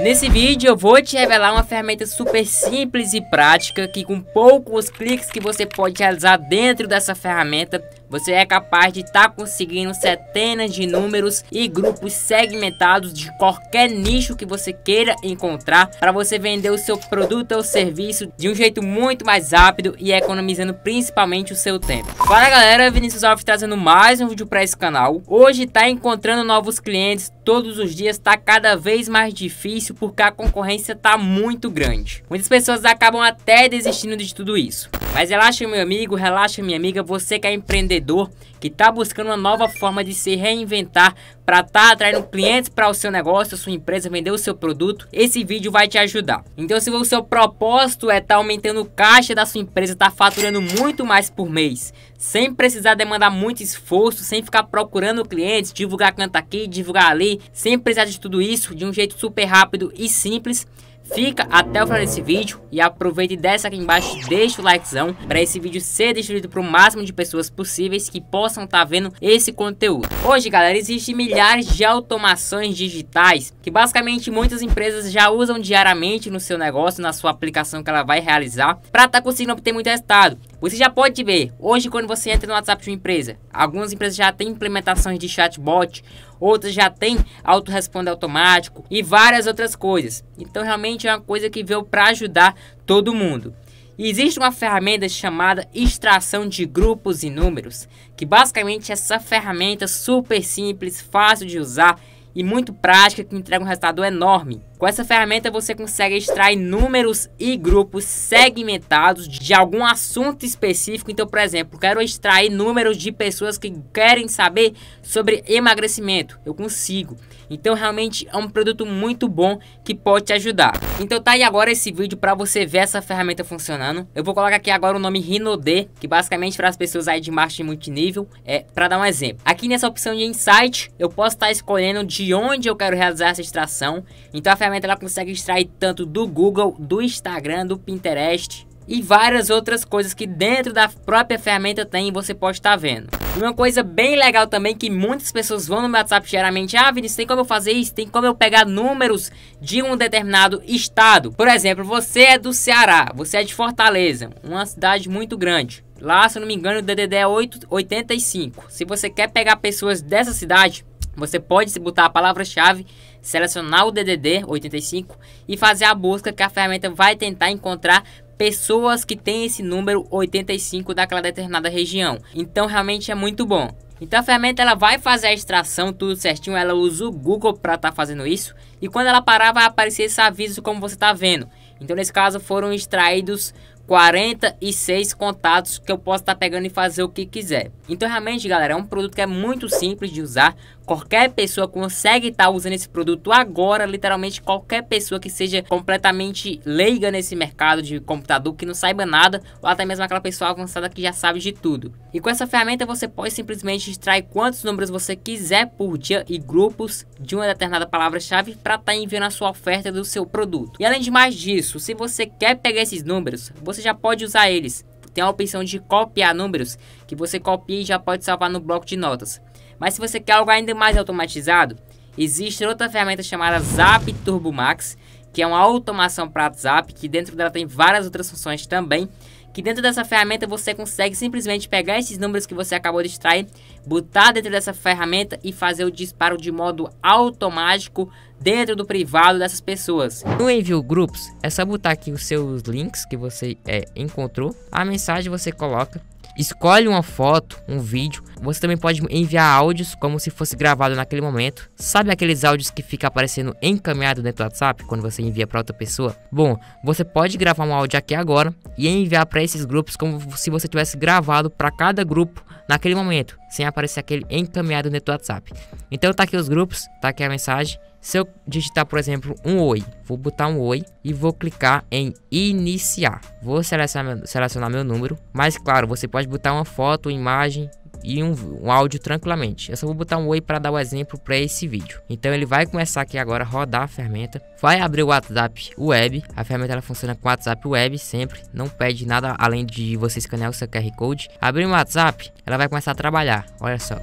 Nesse vídeo eu vou te revelar uma ferramenta super simples e prática que com poucos cliques que você pode realizar dentro dessa ferramenta você é capaz de estar tá conseguindo centenas de números e grupos segmentados de qualquer nicho que você queira encontrar para você vender o seu produto ou serviço de um jeito muito mais rápido e economizando principalmente o seu tempo. Fala galera, Vinícius Alves trazendo mais um vídeo para esse canal. Hoje está encontrando novos clientes todos os dias está cada vez mais difícil porque a concorrência está muito grande. Muitas pessoas acabam até desistindo de tudo isso. Mas relaxa, meu amigo, relaxa, minha amiga, você que é empreendedor, que está buscando uma nova forma de se reinventar para estar tá atraindo clientes para o seu negócio, sua empresa, vender o seu produto, esse vídeo vai te ajudar. Então, se o seu propósito é estar tá aumentando o caixa da sua empresa, estar tá faturando muito mais por mês, sem precisar demandar muito esforço, sem ficar procurando clientes, divulgar canto aqui, divulgar ali, sem precisar de tudo isso, de um jeito super rápido e simples, Fica até o final desse vídeo e aproveite e desce aqui embaixo, deixa o likezão para esse vídeo ser distribuído para o máximo de pessoas possíveis que possam estar tá vendo esse conteúdo. Hoje, galera, existem milhares de automações digitais que basicamente muitas empresas já usam diariamente no seu negócio, na sua aplicação que ela vai realizar, para estar tá conseguindo obter muito resultado. Você já pode ver, hoje quando você entra no WhatsApp de uma empresa, algumas empresas já têm implementações de chatbot, outras já têm autoresponde automático e várias outras coisas. Então realmente é uma coisa que veio para ajudar todo mundo. E existe uma ferramenta chamada extração de grupos e números, que basicamente é essa ferramenta super simples, fácil de usar e muito prática que entrega um resultado enorme. Com essa ferramenta você consegue extrair números e grupos segmentados de algum assunto específico. Então, por exemplo, quero extrair números de pessoas que querem saber sobre emagrecimento. Eu consigo. Então, realmente é um produto muito bom que pode te ajudar. Então, tá aí agora esse vídeo para você ver essa ferramenta funcionando. Eu vou colocar aqui agora o nome RinoD, que basicamente para as pessoas aí de marketing multinível, é para dar um exemplo. Aqui nessa opção de insight, eu posso estar tá escolhendo de onde eu quero realizar essa extração. Então, a ferramenta ela consegue extrair tanto do Google, do Instagram, do Pinterest e várias outras coisas que dentro da própria ferramenta tem e você pode estar tá vendo. Uma coisa bem legal também que muitas pessoas vão no meu WhatsApp geralmente, ah Vinícius, tem como eu fazer isso? Tem como eu pegar números de um determinado estado? Por exemplo, você é do Ceará, você é de Fortaleza, uma cidade muito grande. Lá, se eu não me engano, o DDD é 885. Se você quer pegar pessoas dessa cidade, você pode botar a palavra-chave selecionar o DDD 85 e fazer a busca que a ferramenta vai tentar encontrar pessoas que têm esse número 85 daquela determinada região. Então realmente é muito bom. Então a ferramenta ela vai fazer a extração tudo certinho, ela usa o Google para estar tá fazendo isso e quando ela parar vai aparecer esse aviso como você está vendo. Então nesse caso foram extraídos 46 contatos que eu posso estar tá pegando e fazer o que quiser. Então realmente galera é um produto que é muito simples de usar, Qualquer pessoa consegue estar tá usando esse produto agora, literalmente qualquer pessoa que seja completamente leiga nesse mercado de computador, que não saiba nada, ou até mesmo aquela pessoa avançada que já sabe de tudo. E com essa ferramenta você pode simplesmente extrair quantos números você quiser por dia e grupos de uma determinada palavra-chave para estar tá enviando a sua oferta do seu produto. E além de mais disso, se você quer pegar esses números, você já pode usar eles tem a opção de copiar números que você copia e já pode salvar no bloco de notas. Mas se você quer algo ainda mais automatizado, existe outra ferramenta chamada Zap Turbo Max, que é uma automação para WhatsApp, que dentro dela tem várias outras funções também, que dentro dessa ferramenta você consegue simplesmente pegar esses números que você acabou de extrair, botar dentro dessa ferramenta e fazer o disparo de modo automático dentro do privado dessas pessoas. No envio grupos, é só botar aqui os seus links que você é, encontrou, a mensagem você coloca Escolhe uma foto, um vídeo. Você também pode enviar áudios como se fosse gravado naquele momento. Sabe aqueles áudios que fica aparecendo encaminhado dentro do WhatsApp quando você envia para outra pessoa? Bom, você pode gravar um áudio aqui agora e enviar para esses grupos como se você tivesse gravado para cada grupo naquele momento, sem aparecer aquele encaminhado dentro do WhatsApp. Então tá aqui os grupos, tá aqui a mensagem. Se eu digitar, por exemplo, um oi, vou botar um oi e vou clicar em iniciar. Vou selecionar meu, selecionar meu número, mas claro, você pode botar uma foto, imagem, e um, um áudio tranquilamente. Eu só vou botar um oi para dar o um exemplo para esse vídeo. Então ele vai começar aqui agora a rodar a ferramenta, vai abrir o WhatsApp Web. A ferramenta ela funciona com WhatsApp Web sempre, não pede nada além de você escanear o seu QR Code. Abrir o WhatsApp, ela vai começar a trabalhar. Olha só.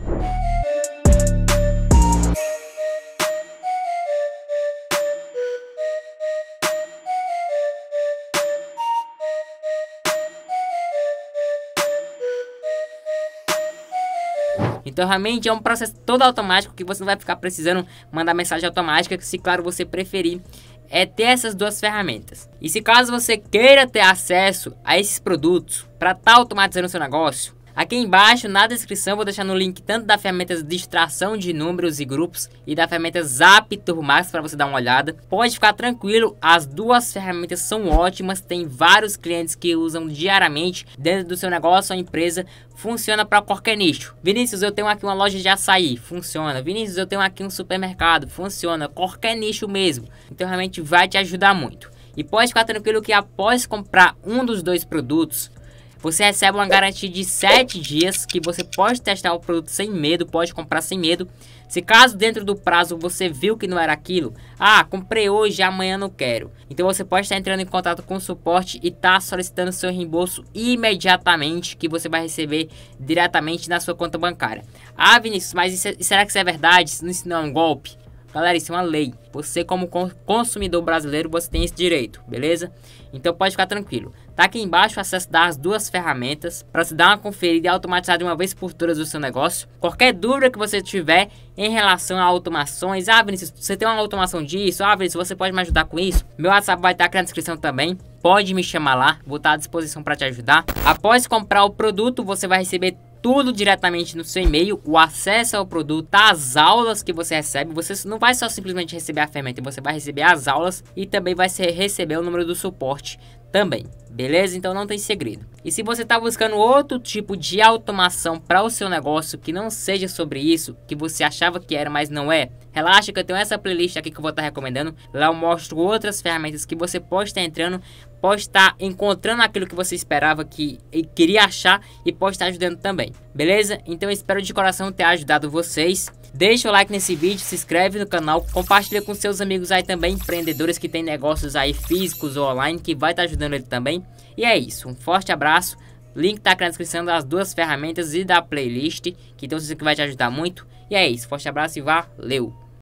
Então realmente é um processo todo automático que você não vai ficar precisando mandar mensagem automática, se claro você preferir é ter essas duas ferramentas. E se caso você queira ter acesso a esses produtos para estar tá automatizando o seu negócio, Aqui embaixo, na descrição, vou deixar no link tanto da ferramenta de extração de números e grupos e da ferramenta Zap Max para você dar uma olhada. Pode ficar tranquilo, as duas ferramentas são ótimas, tem vários clientes que usam diariamente dentro do seu negócio ou empresa, funciona para qualquer nicho. Vinícius, eu tenho aqui uma loja de açaí, funciona. Vinícius, eu tenho aqui um supermercado, funciona. Qualquer nicho mesmo. Então realmente vai te ajudar muito. E pode ficar tranquilo que após comprar um dos dois produtos, você recebe uma garantia de 7 dias que você pode testar o produto sem medo, pode comprar sem medo. Se caso dentro do prazo você viu que não era aquilo, ah, comprei hoje, amanhã não quero. Então você pode estar entrando em contato com o suporte e estar tá solicitando seu reembolso imediatamente, que você vai receber diretamente na sua conta bancária. Ah, Vinícius, mas isso, é, será que isso é verdade? Isso não é um golpe? Galera, isso é uma lei. Você, como consumidor brasileiro, você tem esse direito, beleza? Então pode ficar tranquilo. Tá aqui embaixo o acesso das duas ferramentas para se dar uma conferida e automatizar de uma vez por todas o seu negócio. Qualquer dúvida que você tiver em relação a automações, ah, Vinícius, você tem uma automação disso? Ah, Vinícius, você pode me ajudar com isso? Meu WhatsApp vai estar tá aqui na descrição também. Pode me chamar lá, vou estar tá à disposição para te ajudar. Após comprar o produto, você vai receber tudo diretamente no seu e-mail, o acesso ao produto, as aulas que você recebe. Você não vai só simplesmente receber a ferramenta, você vai receber as aulas e também vai receber o número do suporte também. Beleza? Então não tem segredo. E se você está buscando outro tipo de automação para o seu negócio que não seja sobre isso, que você achava que era, mas não é, relaxa que eu tenho essa playlist aqui que eu vou estar tá recomendando. Lá eu mostro outras ferramentas que você pode estar tá entrando, pode estar tá encontrando aquilo que você esperava que queria achar e pode estar ajudando também. Beleza? Então eu espero de coração ter ajudado vocês. Deixa o like nesse vídeo, se inscreve no canal, compartilha com seus amigos aí também, empreendedores que têm negócios aí físicos ou online, que vai estar tá ajudando ele também. E é isso, um forte abraço, link tá aqui na descrição das duas ferramentas e da playlist, que então isso aqui vai te ajudar muito. E é isso, forte abraço e valeu!